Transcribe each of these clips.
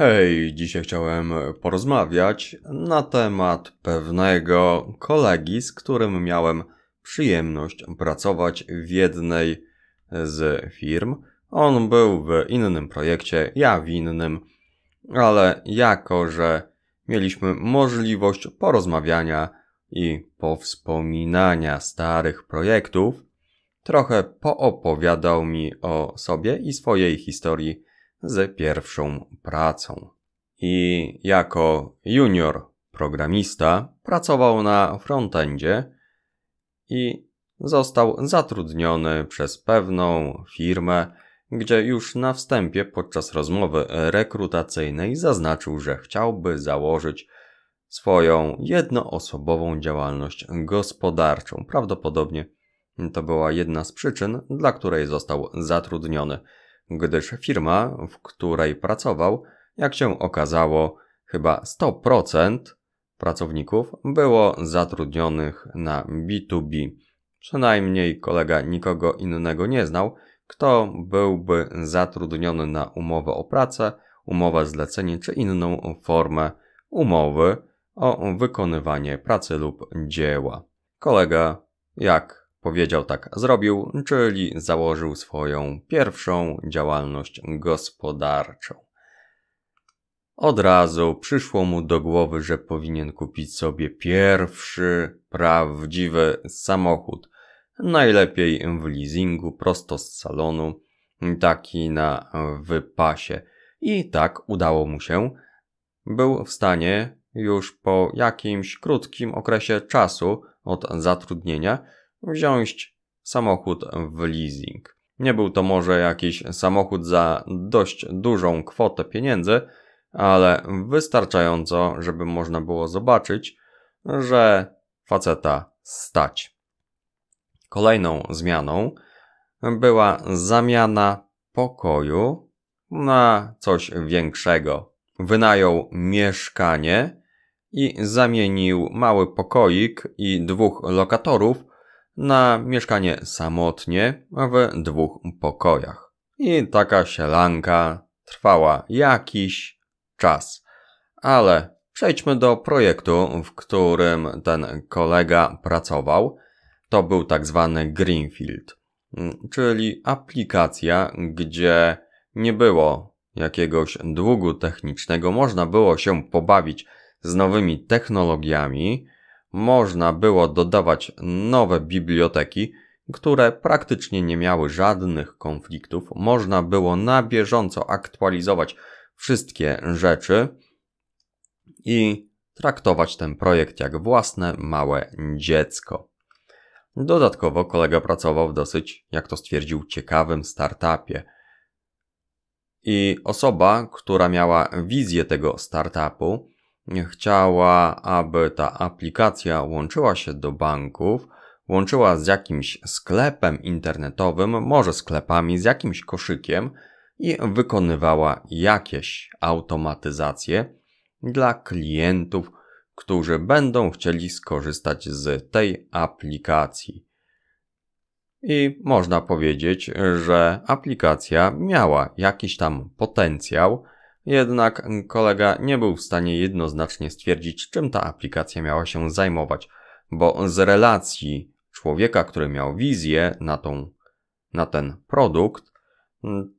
Hej, dzisiaj chciałem porozmawiać na temat pewnego kolegi, z którym miałem przyjemność pracować w jednej z firm. On był w innym projekcie, ja w innym, ale jako, że mieliśmy możliwość porozmawiania i powspominania starych projektów, trochę poopowiadał mi o sobie i swojej historii z pierwszą pracą. I jako junior programista pracował na frontendzie i został zatrudniony przez pewną firmę, gdzie już na wstępie podczas rozmowy rekrutacyjnej zaznaczył, że chciałby założyć swoją jednoosobową działalność gospodarczą. Prawdopodobnie to była jedna z przyczyn, dla której został zatrudniony gdyż firma, w której pracował, jak się okazało, chyba 100% pracowników było zatrudnionych na B2B. Przynajmniej kolega nikogo innego nie znał, kto byłby zatrudniony na umowę o pracę, umowę zlecenie czy inną formę umowy o wykonywanie pracy lub dzieła. Kolega, jak Powiedział tak zrobił, czyli założył swoją pierwszą działalność gospodarczą. Od razu przyszło mu do głowy, że powinien kupić sobie pierwszy prawdziwy samochód. Najlepiej w leasingu, prosto z salonu, taki na wypasie. I tak udało mu się. Był w stanie już po jakimś krótkim okresie czasu od zatrudnienia wziąć samochód w leasing. Nie był to może jakiś samochód za dość dużą kwotę pieniędzy, ale wystarczająco, żeby można było zobaczyć, że faceta stać. Kolejną zmianą była zamiana pokoju na coś większego. Wynajął mieszkanie i zamienił mały pokoik i dwóch lokatorów na mieszkanie samotnie w dwóch pokojach. I taka sielanka trwała jakiś czas. Ale przejdźmy do projektu, w którym ten kolega pracował. To był tak zwany Greenfield, mm, czyli aplikacja, gdzie nie było jakiegoś długu technicznego, można było się pobawić z nowymi technologiami, można było dodawać nowe biblioteki, które praktycznie nie miały żadnych konfliktów, można było na bieżąco aktualizować wszystkie rzeczy i traktować ten projekt jak własne małe dziecko. Dodatkowo kolega pracował w dosyć, jak to stwierdził, ciekawym startupie. I osoba, która miała wizję tego startupu, chciała, aby ta aplikacja łączyła się do banków, łączyła z jakimś sklepem internetowym, może sklepami, z jakimś koszykiem i wykonywała jakieś automatyzacje dla klientów, którzy będą chcieli skorzystać z tej aplikacji. I można powiedzieć, że aplikacja miała jakiś tam potencjał, jednak kolega nie był w stanie jednoznacznie stwierdzić, czym ta aplikacja miała się zajmować, bo z relacji człowieka, który miał wizję na, tą, na ten produkt,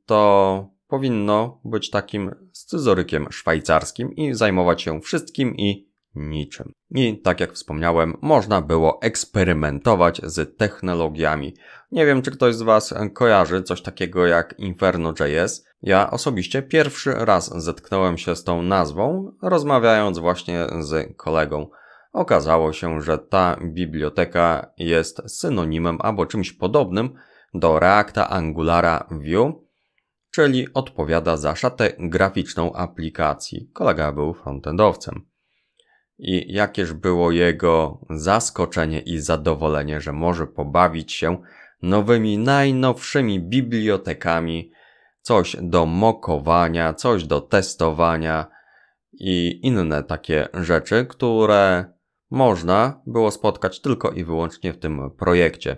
to powinno być takim scyzorykiem szwajcarskim i zajmować się wszystkim i niczym. I tak jak wspomniałem, można było eksperymentować z technologiami. Nie wiem, czy ktoś z Was kojarzy coś takiego jak Inferno.js, ja osobiście pierwszy raz zetknąłem się z tą nazwą, rozmawiając właśnie z kolegą. Okazało się, że ta biblioteka jest synonimem albo czymś podobnym do Reacta Angulara View, czyli odpowiada za szatę graficzną aplikacji. Kolega był frontendowcem. I jakież było jego zaskoczenie i zadowolenie, że może pobawić się nowymi, najnowszymi bibliotekami coś do mokowania, coś do testowania i inne takie rzeczy, które można było spotkać tylko i wyłącznie w tym projekcie.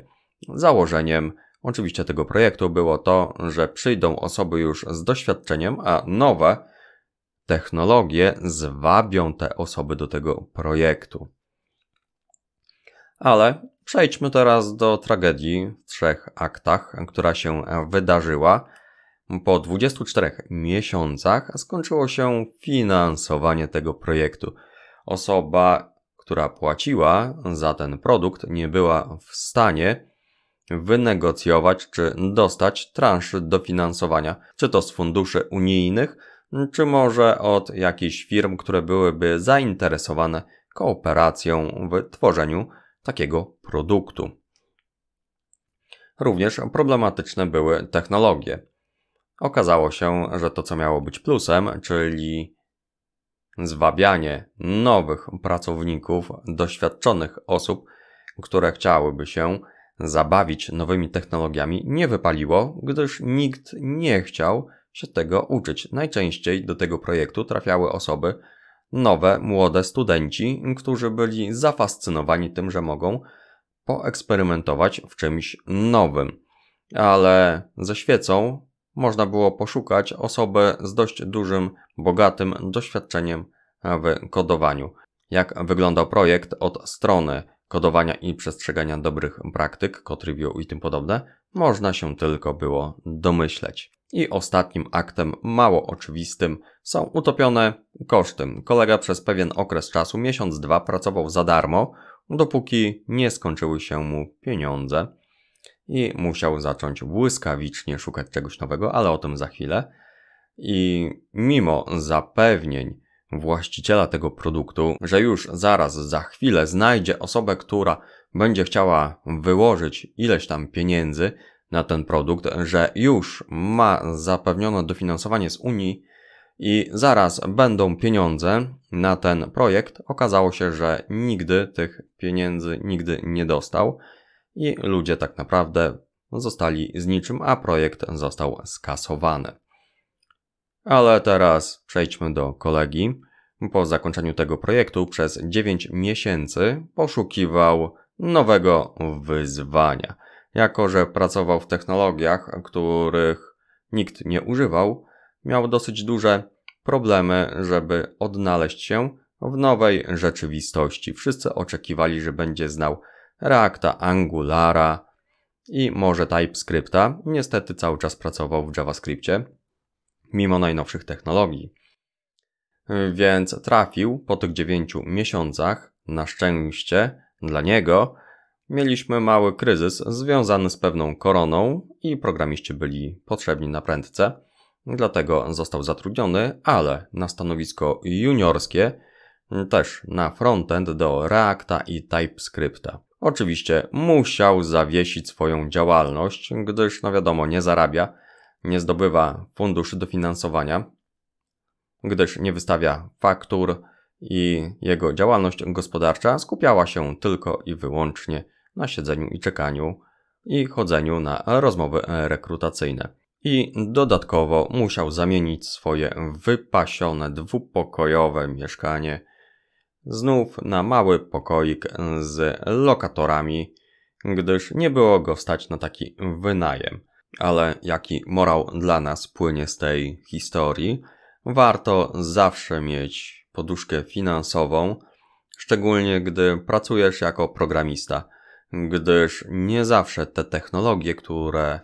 Założeniem oczywiście tego projektu było to, że przyjdą osoby już z doświadczeniem, a nowe technologie zwabią te osoby do tego projektu. Ale przejdźmy teraz do tragedii w trzech aktach, która się wydarzyła po 24 miesiącach skończyło się finansowanie tego projektu. Osoba, która płaciła za ten produkt, nie była w stanie wynegocjować czy dostać transz dofinansowania, czy to z funduszy unijnych, czy może od jakichś firm, które byłyby zainteresowane kooperacją w tworzeniu takiego produktu. Również problematyczne były technologie. Okazało się, że to co miało być plusem, czyli zwabianie nowych pracowników, doświadczonych osób, które chciałyby się zabawić nowymi technologiami, nie wypaliło, gdyż nikt nie chciał się tego uczyć. Najczęściej do tego projektu trafiały osoby, nowe, młode studenci, którzy byli zafascynowani tym, że mogą poeksperymentować w czymś nowym. Ale ze świecą można było poszukać osobę z dość dużym, bogatym doświadczeniem w kodowaniu. Jak wyglądał projekt od strony kodowania i przestrzegania dobrych praktyk, code i tym podobne, można się tylko było domyśleć. I ostatnim aktem mało oczywistym są utopione koszty. Kolega przez pewien okres czasu, miesiąc, dwa, pracował za darmo, dopóki nie skończyły się mu pieniądze i musiał zacząć błyskawicznie szukać czegoś nowego, ale o tym za chwilę. I mimo zapewnień właściciela tego produktu, że już zaraz za chwilę znajdzie osobę, która będzie chciała wyłożyć ileś tam pieniędzy na ten produkt, że już ma zapewnione dofinansowanie z Unii i zaraz będą pieniądze na ten projekt, okazało się, że nigdy tych pieniędzy nigdy nie dostał i ludzie tak naprawdę zostali z niczym, a projekt został skasowany. Ale teraz przejdźmy do kolegi. Po zakończeniu tego projektu przez 9 miesięcy poszukiwał nowego wyzwania. Jako, że pracował w technologiach, których nikt nie używał, miał dosyć duże problemy, żeby odnaleźć się w nowej rzeczywistości. Wszyscy oczekiwali, że będzie znał Reacta Angulara i może TypeScripta. Niestety cały czas pracował w JavaScriptie, mimo najnowszych technologii. Więc trafił po tych 9 miesiącach, na szczęście dla niego, mieliśmy mały kryzys związany z pewną koroną i programiści byli potrzebni na prędce. Dlatego został zatrudniony, ale na stanowisko juniorskie, też na frontend do Reacta i TypeScripta. Oczywiście musiał zawiesić swoją działalność, gdyż, no wiadomo, nie zarabia, nie zdobywa funduszy dofinansowania, gdyż nie wystawia faktur i jego działalność gospodarcza skupiała się tylko i wyłącznie na siedzeniu i czekaniu i chodzeniu na rozmowy rekrutacyjne. I dodatkowo musiał zamienić swoje wypasione dwupokojowe mieszkanie znów na mały pokoik z lokatorami, gdyż nie było go stać na taki wynajem. Ale jaki morał dla nas płynie z tej historii? Warto zawsze mieć poduszkę finansową, szczególnie gdy pracujesz jako programista, gdyż nie zawsze te technologie, które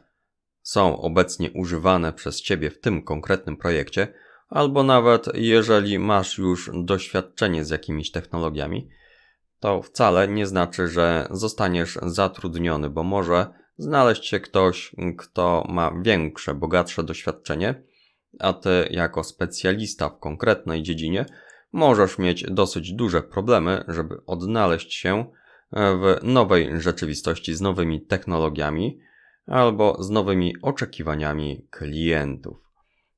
są obecnie używane przez Ciebie w tym konkretnym projekcie, albo nawet jeżeli masz już doświadczenie z jakimiś technologiami, to wcale nie znaczy, że zostaniesz zatrudniony, bo może znaleźć się ktoś, kto ma większe, bogatsze doświadczenie, a ty jako specjalista w konkretnej dziedzinie możesz mieć dosyć duże problemy, żeby odnaleźć się w nowej rzeczywistości z nowymi technologiami albo z nowymi oczekiwaniami klientów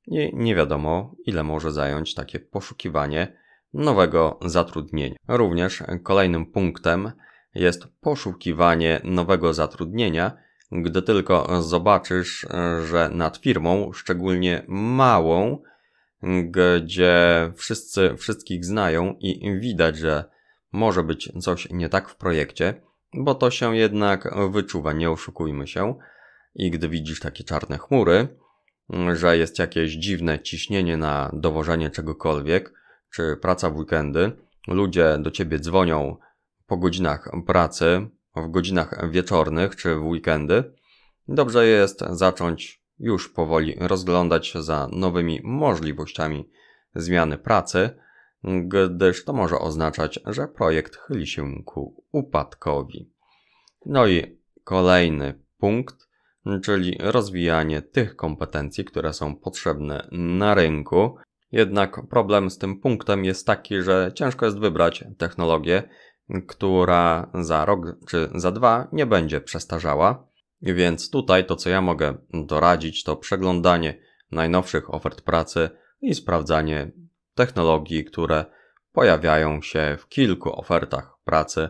i nie wiadomo, ile może zająć takie poszukiwanie nowego zatrudnienia. Również kolejnym punktem jest poszukiwanie nowego zatrudnienia, gdy tylko zobaczysz, że nad firmą, szczególnie małą, gdzie wszyscy wszystkich znają i widać, że może być coś nie tak w projekcie, bo to się jednak wyczuwa, nie oszukujmy się. I gdy widzisz takie czarne chmury, że jest jakieś dziwne ciśnienie na dowożenie czegokolwiek, czy praca w weekendy, ludzie do ciebie dzwonią po godzinach pracy, w godzinach wieczornych czy w weekendy, dobrze jest zacząć już powoli rozglądać się za nowymi możliwościami zmiany pracy, gdyż to może oznaczać, że projekt chyli się ku upadkowi. No i kolejny punkt czyli rozwijanie tych kompetencji, które są potrzebne na rynku. Jednak problem z tym punktem jest taki, że ciężko jest wybrać technologię, która za rok czy za dwa nie będzie przestarzała. Więc tutaj to, co ja mogę doradzić, to przeglądanie najnowszych ofert pracy i sprawdzanie technologii, które pojawiają się w kilku ofertach pracy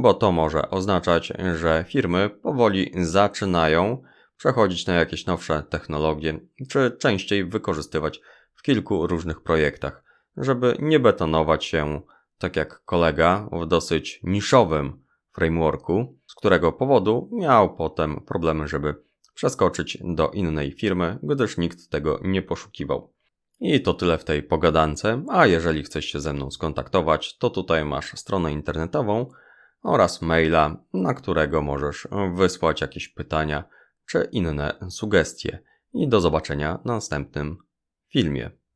bo to może oznaczać, że firmy powoli zaczynają przechodzić na jakieś nowsze technologie, czy częściej wykorzystywać w kilku różnych projektach, żeby nie betonować się, tak jak kolega, w dosyć niszowym frameworku, z którego powodu miał potem problemy, żeby przeskoczyć do innej firmy, gdyż nikt tego nie poszukiwał. I to tyle w tej pogadance, a jeżeli chcesz się ze mną skontaktować, to tutaj masz stronę internetową oraz maila, na którego możesz wysłać jakieś pytania czy inne sugestie. I do zobaczenia na następnym filmie.